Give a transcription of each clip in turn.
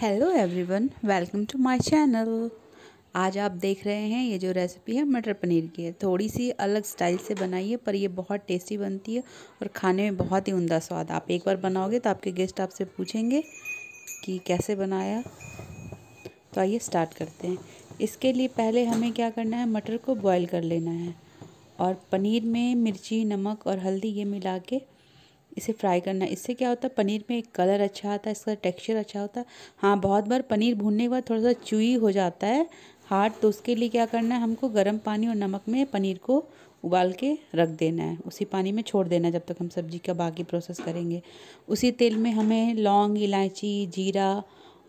hello everyone welcome to my channel आज आप देख रहे हैं ये जो रेसिपी है मटर पनीर की है थोड़ी सी अलग स्टाइल से बनाई है पर ये बहुत टेस्टी बनती है और खाने में बहुत ही उमदा स्वाद आप एक बार बनाओगे तो आपके गेस्ट आपसे पूछेंगे कि कैसे बनाया तो आइए स्टार्ट करते हैं इसके लिए पहले हमें क्या करना है मटर को बॉयल कर लेना है और पनीर में मिर्ची नमक और हल्दी ये मिला के इसे फ्राई करना इससे क्या होता है पनीर में एक कलर अच्छा आता है इसका टेक्सचर अच्छा होता है हाँ बहुत बार पनीर भूनने के बाद थोड़ा सा चुई हो जाता है हार्ड तो उसके लिए क्या करना है हमको गर्म पानी और नमक में पनीर को उबाल के रख देना है उसी पानी में छोड़ देना है जब तक हम सब्जी का बाकी प्रोसेस करेंगे उसी तेल में हमें लौंग इलायची जीरा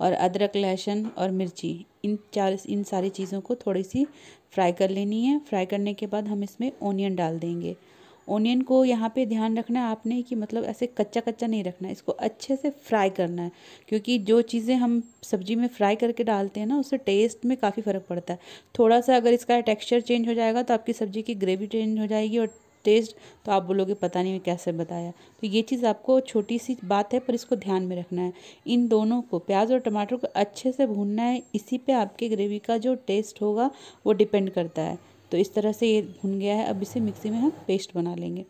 और अदरक लहसुन और मिर्ची इन चार इन सारी चीज़ों को थोड़ी सी फ्राई कर लेनी है फ्राई करने के बाद हम इसमें ओनियन डाल देंगे ऑनियन को यहाँ पे ध्यान रखना है आपने कि मतलब ऐसे कच्चा कच्चा नहीं रखना है इसको अच्छे से फ्राई करना है क्योंकि जो चीज़ें हम सब्जी में फ्राई करके डालते हैं ना उससे टेस्ट में काफ़ी फ़र्क पड़ता है थोड़ा सा अगर इसका टेक्स्चर चेंज हो जाएगा तो आपकी सब्ज़ी की ग्रेवी चेंज हो जाएगी और टेस्ट तो आप बोलोगे पता नहीं कैसे बताया तो ये चीज़ आपको छोटी सी बात है पर इसको ध्यान में रखना है इन दोनों को प्याज और टमाटर को अच्छे से भूनना है इसी पे आपके ग्रेवी का जो टेस्ट होगा वो डिपेंड करता है तो इस तरह से ये भुन गया है अब इसे मिक्सी में हम पेस्ट बना लेंगे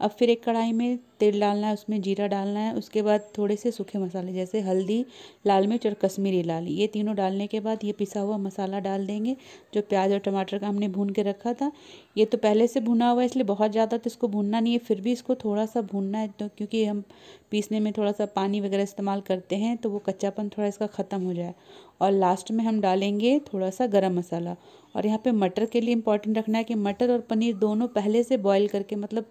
अब फिर एक कढ़ाई में तेल डालना है उसमें जीरा डालना है उसके बाद थोड़े से सूखे मसाले जैसे हल्दी लाल मिर्च और कश्मीरी लाल ये तीनों डालने के बाद ये पिसा हुआ मसाला डाल देंगे जो प्याज और टमाटर का हमने भून के रखा था ये तो पहले से भुना हुआ है इसलिए बहुत ज़्यादा तो इसको भूनना नहीं है फिर भी इसको थोड़ा सा भूनना है तो क्योंकि हम पीसने में थोड़ा सा पानी वगैरह इस्तेमाल करते हैं तो वो कच्चापन थोड़ा इसका ख़त्म हो जाए और लास्ट में हम डालेंगे थोड़ा सा गरम मसाला और यहाँ पे मटर के लिए इम्पॉर्टेंट रखना है कि मटर और पनीर दोनों पहले से बॉईल करके मतलब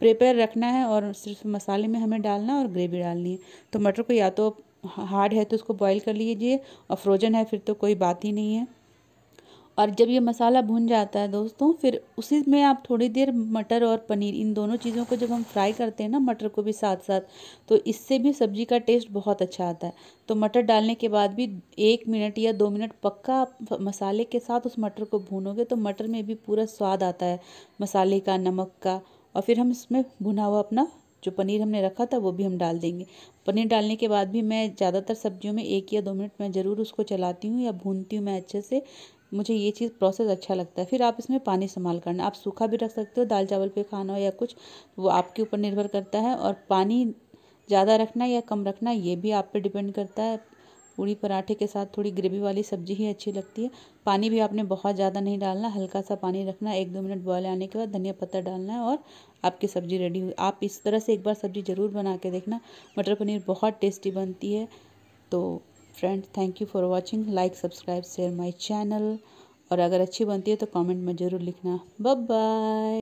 प्रिपेयर रखना है और सिर्फ मसाले में हमें डालना और ग्रेवी डालनी है तो मटर को या तो हार्ड है तो उसको बॉईल कर लीजिए और फ्रोजन है फिर तो कोई बात ही नहीं है और जब ये मसाला भुन जाता है दोस्तों फिर उसी में आप थोड़ी देर मटर और पनीर इन दोनों चीज़ों को जब हम फ्राई करते हैं ना मटर को भी साथ साथ तो इससे भी सब्जी का टेस्ट बहुत अच्छा आता है तो मटर डालने के बाद भी एक मिनट या दो मिनट पक्का आप मसाले के साथ उस मटर को भूनोगे तो मटर में भी पूरा स्वाद आता है मसाले का नमक का और फिर हम इसमें भुना हुआ अपना जो पनीर हमने रखा था वो भी हम डाल देंगे पनीर डालने के बाद भी मैं ज़्यादातर सब्जियों में एक या दो मिनट मैं ज़रूर उसको चलाती हूँ या भूनती हूँ मैं अच्छे से मुझे ये चीज़ प्रोसेस अच्छा लगता है फिर आप इसमें पानी इस्तेमाल करना आप सूखा भी रख सकते हो दाल चावल पे खाना हो या कुछ वो आपके ऊपर निर्भर करता है और पानी ज़्यादा रखना या कम रखना ये भी आप पे डिपेंड करता है पूड़ी पराठे के साथ थोड़ी ग्रेवी वाली सब्जी ही अच्छी लगती है पानी भी आपने बहुत ज़्यादा नहीं डालना हल्का सा पानी रखना एक दो मिनट बॉयल आने के बाद धनिया पत्ता डालना है और आपकी सब्ज़ी रेडी हुई आप इस तरह से एक बार सब्ज़ी ज़रूर बना के देखना मटर पनीर बहुत टेस्टी बनती है तो friend thank you for watching like subscribe share my channel और अगर अच्छी बनती है तो कॉमेंट में ज़रूर लिखना बाय